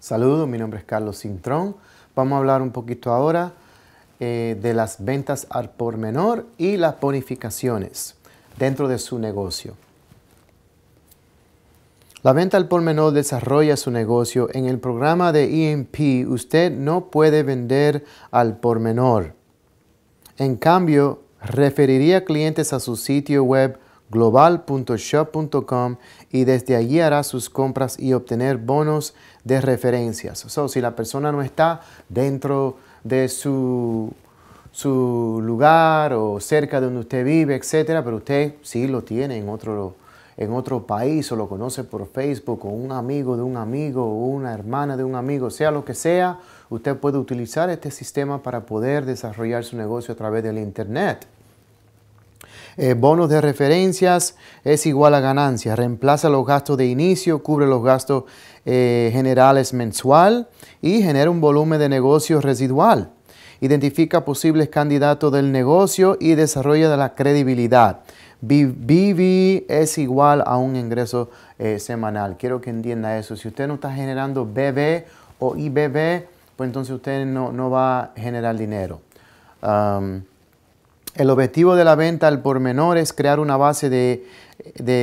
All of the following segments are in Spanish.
Saludos, mi nombre es Carlos Cintrón. Vamos a hablar un poquito ahora eh, de las ventas al por menor y las bonificaciones dentro de su negocio. La venta al por menor desarrolla su negocio. En el programa de EMP usted no puede vender al por menor. En cambio, referiría clientes a su sitio web global.shop.com y desde allí hará sus compras y obtener bonos de referencias. O si la persona no está dentro de su, su lugar o cerca de donde usted vive, etcétera, pero usted sí lo tiene en otro, en otro país o lo conoce por Facebook o un amigo de un amigo o una hermana de un amigo, sea lo que sea, usted puede utilizar este sistema para poder desarrollar su negocio a través del Internet. Eh, bonos de referencias es igual a ganancias. Reemplaza los gastos de inicio, cubre los gastos eh, generales mensual y genera un volumen de negocio residual. Identifica posibles candidatos del negocio y desarrolla la credibilidad. BB es igual a un ingreso eh, semanal. Quiero que entienda eso. Si usted no está generando BB o IBB, pues entonces usted no, va a generar dinero. Um, el objetivo de la venta al por menor es crear una base de,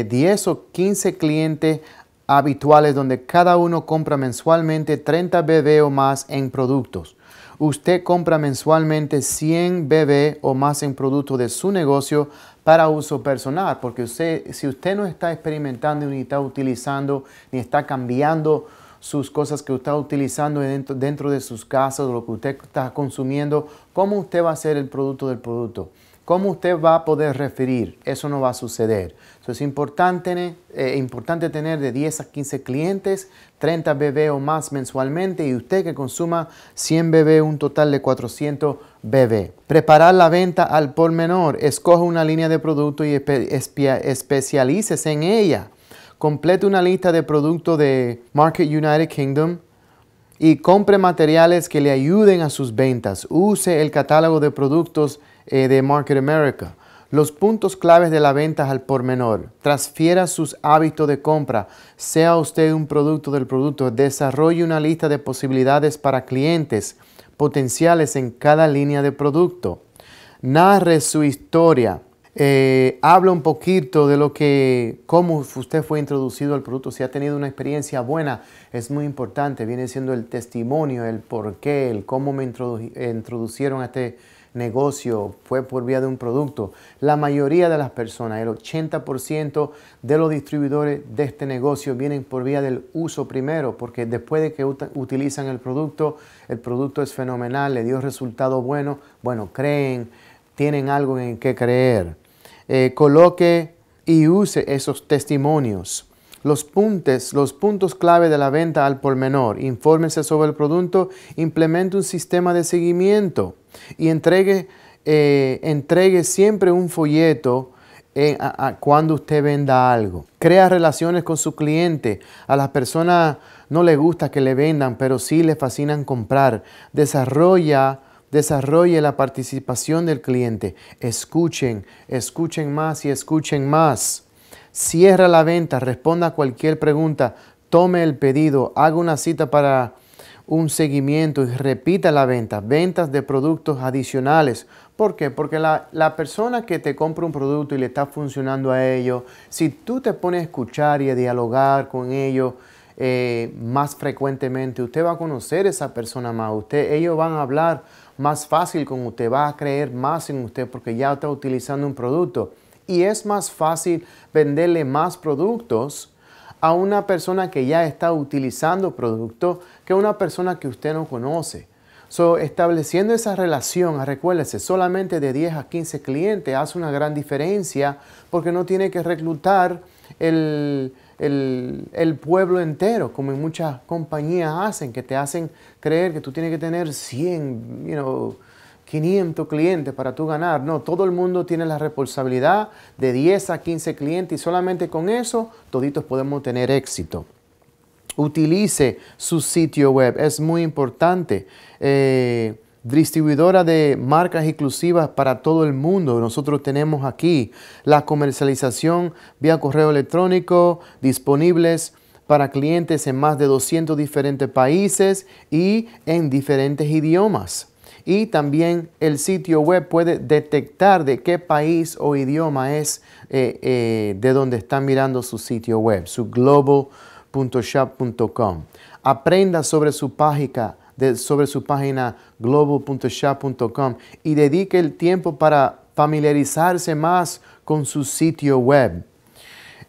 10 o 15 clientes habituales donde cada uno compra mensualmente 30 BB o más en productos. Usted compra mensualmente 100 BB o más en productos de su negocio para uso personal, porque usted, si usted no está experimentando ni está utilizando ni está cambiando sus cosas que usted está utilizando dentro, dentro de sus casas, lo que usted está consumiendo, cómo usted va a ser el producto del producto. ¿Cómo usted va a poder referir? Eso no va a suceder. Eso es importante, eh, importante tener de 10 a 15 clientes, 30 bebés o más mensualmente y usted que consuma 100 bebés, un total de 400 bebés. Preparar la venta al por menor. Escoge una línea de producto y espe especialícese en ella complete una lista de productos de Market United Kingdom y compre materiales que le ayuden a sus ventas. Use el catálogo de productos eh, de Market America. Los puntos claves de la venta al por menor. Transfiera sus hábitos de compra. Sea usted un producto del producto. Desarrolle una lista de posibilidades para clientes potenciales en cada línea de producto. Narre su historia eh, habla un poquito de lo que, cómo usted fue introducido al producto, si ha tenido una experiencia buena, es muy importante, viene siendo el testimonio, el por qué, el cómo me introdujeron introducieron a este negocio, fue por vía de un producto. La mayoría de las personas, el 80% de los distribuidores de este negocio vienen por vía del uso primero, porque después de que utilizan el producto, el producto es fenomenal, le dio resultado bueno bueno, creen, tienen algo en qué creer. Eh, coloque y use esos testimonios. Los puntos, los puntos clave de la venta al por menor. Infórmese sobre el producto, implemente un sistema de seguimiento y entregue, eh, entregue siempre un folleto eh, cuando usted venda algo. Crea relaciones con su cliente. A las personas no le gusta que le vendan, pero sí le fascinan comprar. Desarrolla desarrolle la participación del cliente. Escuchen, escuchen más y escuchen más. Cierra la venta, responda a cualquier pregunta, tome el pedido, haga una cita para un seguimiento y repita la venta, ventas de productos adicionales. ¿Por qué? Porque la, la, persona que te compra un producto y le está funcionando a ello si tú te pones a escuchar y a dialogar con ellos, eh, más frecuentemente, usted va a conocer esa persona más, usted, ellos van a hablar más fácil con usted, va a creer más en usted porque ya está utilizando un producto. Y es más fácil venderle más productos a una persona que ya está utilizando producto que a una persona que usted no conoce. So, estableciendo esa relación, recuérdese, solamente de 10 a 15 clientes hace una gran diferencia porque no tiene que reclutar el, el, pueblo entero, como en muchas compañías hacen, que te hacen creer que tú tienes que tener 100, 500 clientes para tú ganar. No, todo el mundo tiene la responsabilidad de 10 a 15 clientes y solamente con eso toditos podemos tener éxito. Utilice su sitio web, es muy importante. Eh, distribuidora de marcas exclusivas para todo el mundo. Nosotros tenemos aquí la comercialización vía correo electrónico disponibles para clientes en más de 200 diferentes países y en diferentes idiomas. Y también el sitio web puede detectar de qué país o idioma es eh, eh, de donde están mirando su sitio web, su global.shop.com. Aprenda sobre su página sobre su página global.shop.com y dedique el tiempo para familiarizarse más con su sitio web.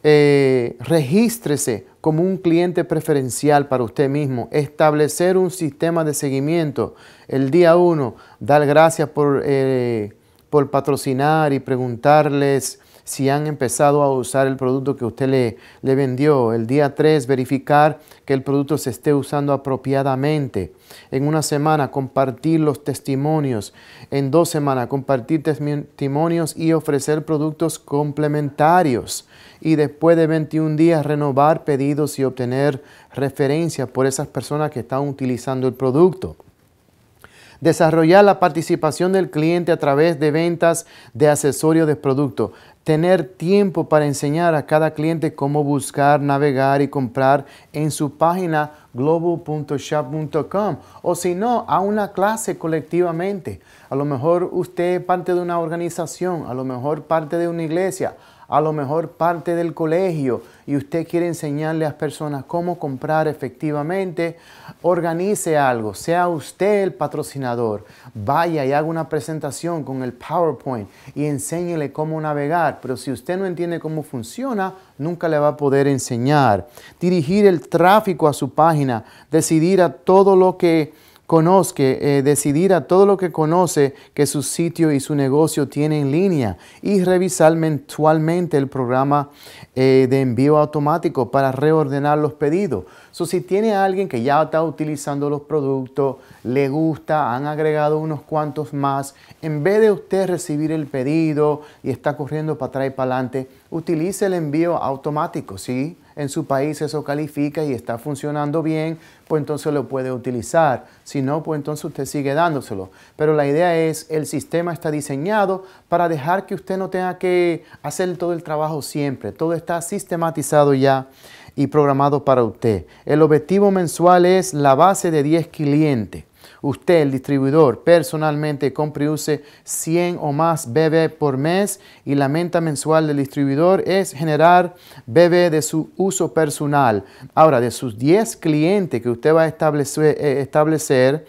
Eh, regístrese como un cliente preferencial para usted mismo, establecer un sistema de seguimiento. El día uno, dar gracias por, eh, por patrocinar y preguntarles si han empezado a usar el producto que usted le, vendió. El día 3, verificar que el producto se esté usando apropiadamente. En una semana, compartir los testimonios. En dos semanas, compartir testimonios y ofrecer productos complementarios. Y después de 21 días, renovar pedidos y obtener referencias por esas personas que están utilizando el producto desarrollar la participación del cliente a través de ventas de accesorios de producto, tener tiempo para enseñar a cada cliente cómo buscar, navegar y comprar en su página global.shop.com o si no, a una clase colectivamente. A lo mejor usted es parte de una organización, a lo mejor parte de una iglesia, a lo mejor parte del colegio y usted quiere enseñarle a las personas cómo comprar efectivamente, organice algo, sea usted el patrocinador, vaya y haga una presentación con el PowerPoint y enséñele cómo navegar, pero si usted no entiende cómo funciona, nunca le va a poder enseñar. Dirigir el tráfico a su página, decidir a todo lo que conozca, eh, decidir a todo lo que conoce que su sitio y su negocio tiene en línea y revisar mensualmente el programa eh, de envío automático para reordenar los pedidos. So, si tiene alguien que ya está utilizando los productos, le gusta, han agregado unos cuantos más, en vez de usted recibir el pedido y está corriendo para atrás y para adelante, utilice el envío automático, ¿sí? en su país eso califica y está funcionando bien, pues entonces lo puede utilizar. Si no, pues entonces usted sigue dándoselo. Pero la idea es, el sistema está diseñado para dejar que usted no tenga que hacer todo el trabajo siempre. Todo está sistematizado ya y programado para usted. El objetivo mensual es la base de 10 clientes. Usted, el distribuidor, personalmente compre y use 100 o más BB por mes y la meta mensual del distribuidor es generar BB de su uso personal. Ahora, de sus 10 clientes que usted va a establecer, eh,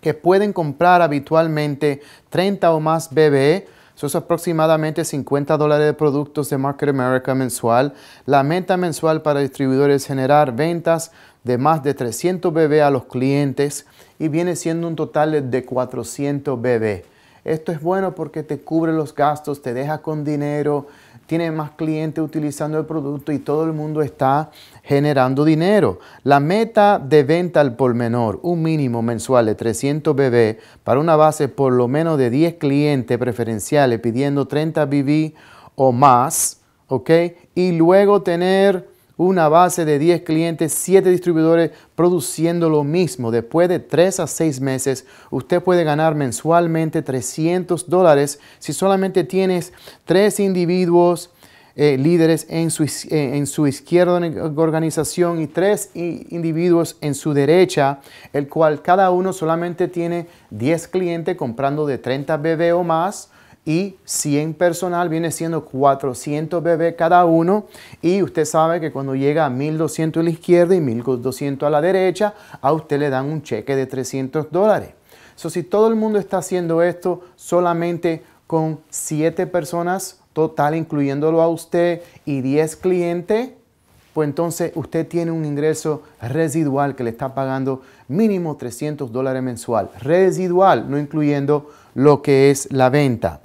que pueden comprar habitualmente 30 o más BB, eso es aproximadamente 50 dólares de productos de Market America mensual. La meta mensual para distribuidores es generar ventas de más de 300 bebés a los clientes y viene siendo un total de 400 bebés. Esto es bueno porque te cubre los gastos, te deja con dinero, tiene más clientes utilizando el producto y todo el mundo está generando dinero. La meta de venta al por menor, un mínimo mensual de 300 BB para una base por lo menos de 10 clientes preferenciales pidiendo 30 BB o más, ¿ok? Y luego tener una base de 10 clientes, 7 distribuidores produciendo lo mismo. Después de 3 a 6 meses, usted puede ganar mensualmente 300 dólares si solamente tienes 3 individuos. Eh, líderes en su, eh, izquierda organización y 3 individuos en su derecha, el cual cada uno solamente tiene 10 clientes comprando de 30 BB o más y 100 personal viene siendo 400 bebés cada uno y usted sabe que cuando llega a 1200 a la izquierda y 1200 a la derecha, a usted le dan un cheque de 300 dólares. So, si todo el mundo está haciendo esto solamente con 7 personas total, incluyéndolo a usted y 10 clientes, pues entonces usted tiene un ingreso residual que le está pagando mínimo 300 dólares mensual. Residual, no incluyendo lo que es la venta.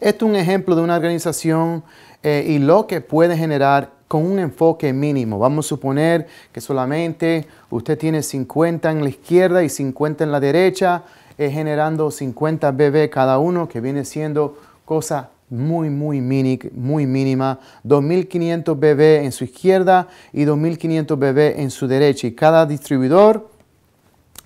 Esto es un ejemplo de una organización eh, y lo que puede generar con un enfoque mínimo. Vamos a suponer que solamente usted tiene 50 en la izquierda y 50 en la derecha, eh, generando 50 BB cada uno, que viene siendo cosa muy, muy, muy mínima. 2.500 BB en su izquierda y 2.500 BB en su derecha. Y cada distribuidor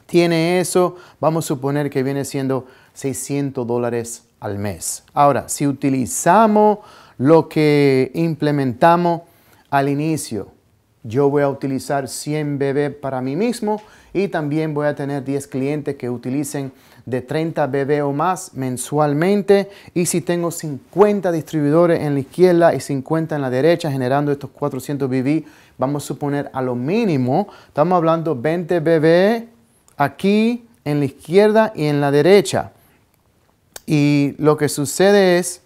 tiene eso. Vamos a suponer que viene siendo 600 dólares mes. Ahora, si utilizamos lo que implementamos al inicio, yo voy a utilizar 100 BB para mí mismo y también voy a tener 10 clientes que utilicen de 30 BB o más mensualmente. Y si tengo 50 distribuidores en la izquierda y 50 en la derecha generando estos 400 BB, vamos a suponer a lo mínimo, estamos hablando 20 bebés aquí en la izquierda y en la derecha. Y lo que sucede es,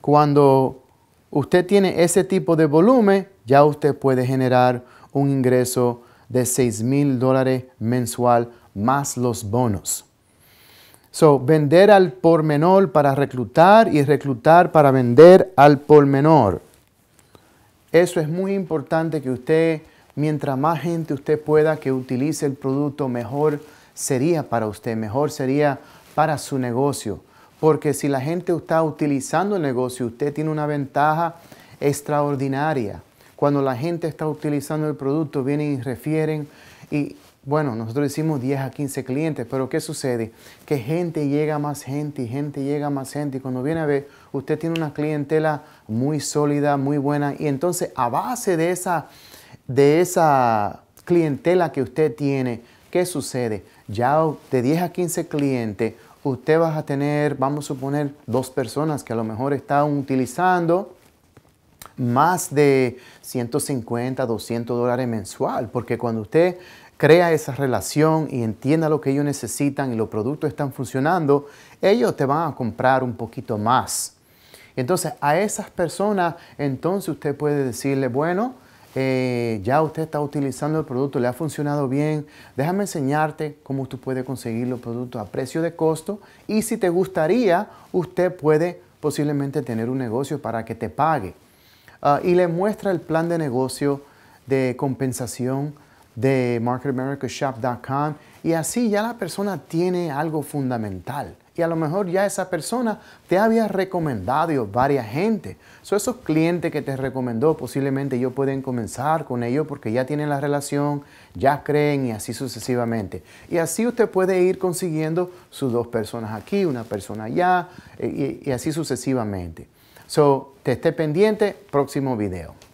cuando usted tiene ese tipo de volumen, ya usted puede generar un ingreso de $6,000 mil dólares mensual más los bonos. So, vender al por menor para reclutar y reclutar para vender al por menor. Eso es muy importante que usted, mientras más gente usted pueda que utilice el producto, mejor sería para usted, mejor sería para su negocio. Porque si la gente está utilizando el negocio, usted tiene una ventaja extraordinaria. Cuando la gente está utilizando el producto, vienen y refieren y bueno, nosotros decimos 10 a 15 clientes, pero ¿qué sucede? Que gente llega más gente y gente llega más gente y cuando viene a ver, usted tiene una clientela muy sólida, muy buena y entonces a base de esa, de esa clientela que usted tiene, ¿qué sucede? Ya de 10 a 15 clientes, usted va a tener, vamos a suponer, dos personas que a lo mejor están utilizando más de 150, 200 dólares mensual, porque cuando usted crea esa relación y entienda lo que ellos necesitan y los productos están funcionando, ellos te van a comprar un poquito más. Entonces, a esas personas, entonces usted puede decirle, bueno, eh, ya usted está utilizando el producto, le ha funcionado bien, déjame enseñarte cómo tú puedes conseguir los productos a precio de costo y si te gustaría, usted puede posiblemente tener un negocio para que te pague. Ah, y le muestra el plan de negocio de compensación de marketamericashop.com y así ya la persona tiene algo fundamental. Y a lo mejor ya esa persona te había recomendado varias gente. So, esos clientes que te recomendó, posiblemente ellos pueden comenzar con ellos porque ya tienen la relación, ya creen y así sucesivamente. Y así usted puede ir consiguiendo sus dos personas aquí, una persona allá eh, y, y así sucesivamente. So, te esté pendiente, próximo video.